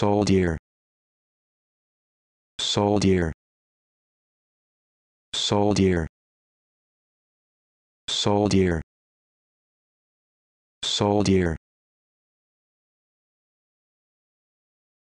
soldier soldier soldier soldier soldier